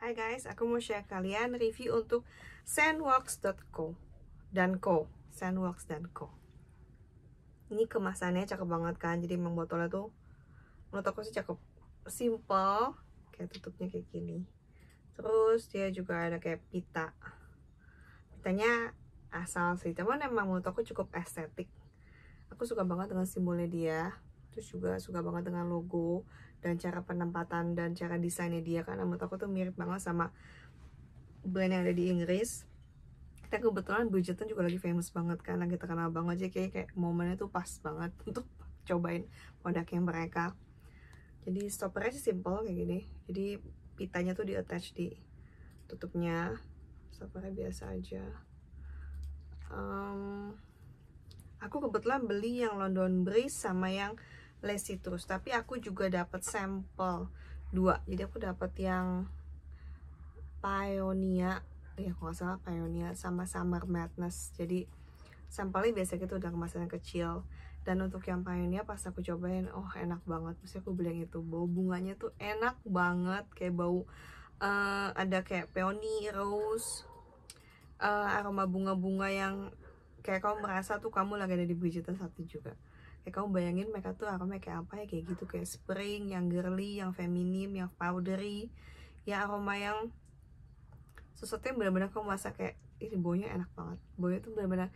Hai guys, aku mau share kalian review untuk sandworks.co dan co, sandworks dan co. Ini kemasannya cakep banget kan, jadi memang botolnya tuh menurut aku sih cakep, simple, kayak tutupnya kayak gini. Terus dia juga ada kayak pita. Pitanya asal sih, cuman emang menurut aku cukup estetik. Aku suka banget dengan simbolnya dia, terus juga suka banget dengan logo dan cara penempatan dan cara desainnya dia karena menurut aku tuh mirip banget sama brand yang ada di Inggris kita kebetulan budgetnya juga lagi famous banget karena kita kenal banget aja kayak, kayak momennya tuh pas banget untuk cobain produknya mereka jadi stoppernya sih simple kayak gini jadi pitanya tuh di attach di tutupnya stoppernya biasa aja um, aku kebetulan beli yang London Breeze sama yang lesitus tapi aku juga dapat sampel dua jadi aku dapat yang pionia ya eh, kalau salah pionia sama summer madness jadi sampelnya biasanya gitu udah kemasan kecil dan untuk yang pionia pas aku cobain oh enak banget mesti aku beli yang itu bau bunganya tuh enak banget kayak bau uh, ada kayak peony rose uh, aroma bunga-bunga yang kayak kamu merasa tuh kamu lagi ada di Bridgerton satu juga kayak eh, kamu bayangin mereka tuh aroma kayak apa ya kayak gitu kayak spring yang girly yang feminim yang powdery ya aroma yang sesuatu yang benar-benar kamu merasa kayak ini baunya enak banget baunya tuh benar-benar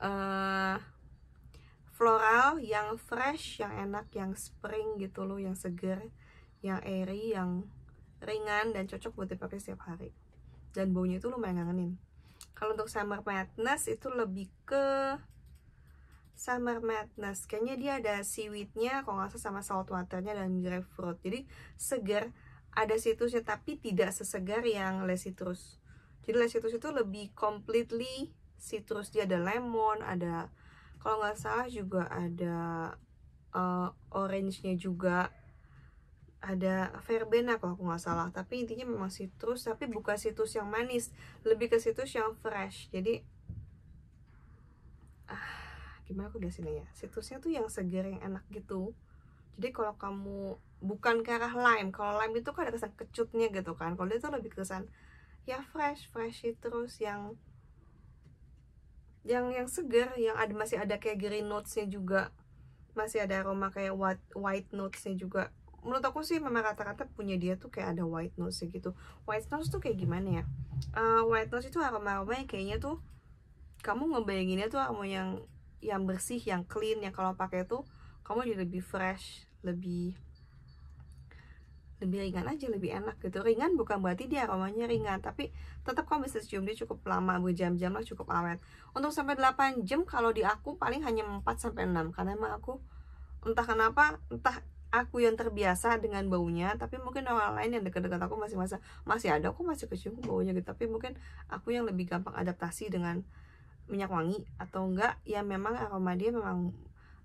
uh, floral yang fresh yang enak yang spring gitu loh yang seger yang airy yang ringan dan cocok buat dipakai setiap hari dan baunya itu lumayan ngangenin kalau untuk summer madness itu lebih ke Summer Madness kayaknya dia ada seaweednya kalau nggak salah sama salt waternya dan grapefruit jadi segar ada situsnya tapi tidak sesegar yang les citrus jadi les citrus itu lebih completely citrus dia ada lemon ada kalau nggak salah juga ada uh, orange-nya juga ada verbena kalau aku nggak salah tapi intinya memang citrus tapi bukan citrus yang manis lebih ke citrus yang fresh jadi ah, gimana aku sini ya situsnya tuh yang segar yang enak gitu jadi kalau kamu bukan ke arah lime kalau lime itu kan ada kesan kecutnya gitu kan kalau dia tuh lebih kesan ya fresh fresh terus yang yang yang segar yang ada masih ada kayak green notesnya juga masih ada aroma kayak white white notesnya juga menurut aku sih memang kata-kata punya dia tuh kayak ada white notes gitu white notes tuh kayak gimana ya uh, white notes itu aroma aromanya kayaknya tuh kamu ngebayanginnya tuh aroma yang yang bersih yang clean yang kalau pakai tuh kamu jadi lebih fresh lebih lebih ringan aja lebih enak gitu ringan bukan berarti dia aromanya ringan tapi tetap kamu bisa cium dia cukup lama berjam-jam lah cukup awet untuk sampai 8 jam kalau di aku paling hanya 4 sampai 6 karena emang aku entah kenapa entah aku yang terbiasa dengan baunya tapi mungkin orang lain yang dekat-dekat aku masih masa masih ada aku masih kecium baunya gitu tapi mungkin aku yang lebih gampang adaptasi dengan minyak wangi atau enggak ya memang aroma dia memang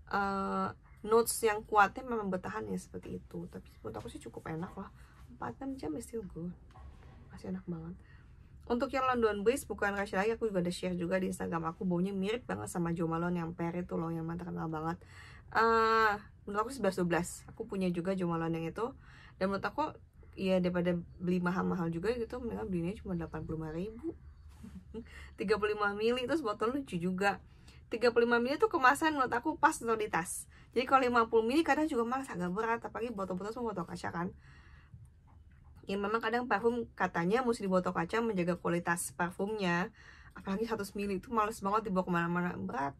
uh, notes yang kuatnya memang bertahan ya seperti itu tapi menurut aku sih cukup enak lah 4-6 jam is still good masih enak banget untuk yang London Breeze bukan rahasia lagi aku juga ada share juga di Instagram aku baunya mirip banget sama Jo Malone yang per itu loh yang terkenal banget uh, menurut aku 11-12 aku punya juga Jo Malone yang itu dan menurut aku ya daripada beli mahal-mahal juga gitu mereka belinya cuma 85 ribu 35 mili terus botol lucu juga 35 mili tuh kemasan menurut aku pas untuk di tas jadi kalau 50 mili kadang juga malas agak berat apalagi botol-botol semua botol kaca kan ya memang kadang parfum katanya mesti di botol kaca menjaga kualitas parfumnya apalagi 100 mili itu males banget dibawa kemana-mana berat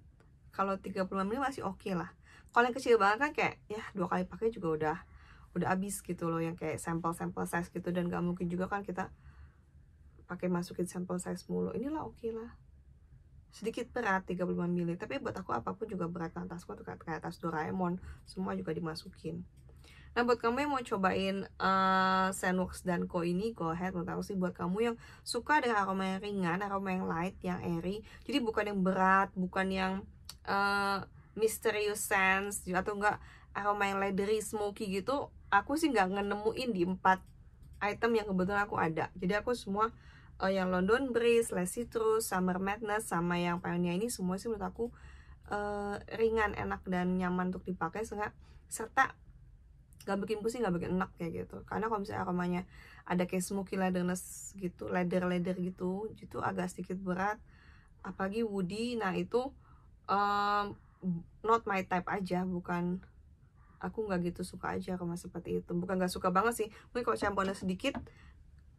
kalau 35 mili masih oke okay lah kalau yang kecil banget kan kayak ya dua kali pakai juga udah udah habis gitu loh yang kayak sampel-sampel size gitu dan gak mungkin juga kan kita pakai masukin sampel size mulu inilah oke okay lah sedikit berat 35 mili tapi buat aku apapun juga berat nah, tasku atau kayak tas Doraemon semua juga dimasukin nah buat kamu yang mau cobain uh, eh, Sandworks dan Co ini go ahead menurut aku sih buat kamu yang suka dengan aroma yang ringan aroma yang light yang airy jadi bukan yang berat bukan yang uh, mysterious sense atau enggak aroma yang leathery smoky gitu aku sih nggak nemuin di empat item yang kebetulan aku ada jadi aku semua uh, yang London breeze, Les Citrus, Summer Madness sama yang Pioneer ini semua sih menurut aku uh, ringan, enak dan nyaman untuk dipakai sehingga serta gak bikin pusing, gak bikin enak kayak gitu karena kalau misalnya aromanya ada kayak smoky leatherness gitu, leather-leather gitu itu agak sedikit berat apalagi woody, nah itu um, not my type aja bukan aku nggak gitu suka aja aroma seperti itu bukan nggak suka banget sih mungkin kalau campurannya sedikit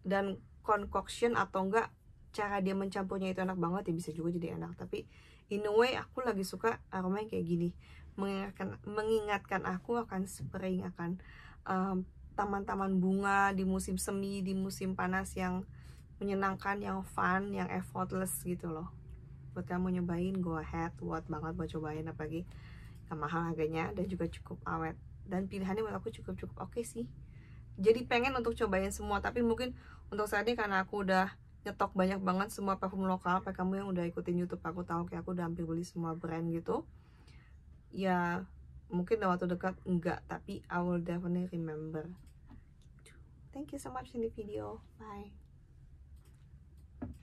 dan concoction atau enggak cara dia mencampurnya itu enak banget ya bisa juga jadi enak tapi in a way aku lagi suka aroma yang kayak gini mengingatkan mengingatkan aku akan spring akan taman ehm, taman-taman bunga di musim semi di musim panas yang menyenangkan yang fun yang effortless gitu loh buat kamu nyobain go ahead buat banget buat cobain apalagi yang mahal harganya dan juga cukup awet dan pilihannya buat aku cukup cukup oke okay sih jadi pengen untuk cobain semua tapi mungkin untuk saat ini karena aku udah nyetok banyak banget semua parfum lokal kayak kamu yang udah ikutin YouTube aku tahu kayak aku udah hampir beli semua brand gitu ya mungkin dalam waktu dekat enggak tapi I will definitely remember thank you so much in the video bye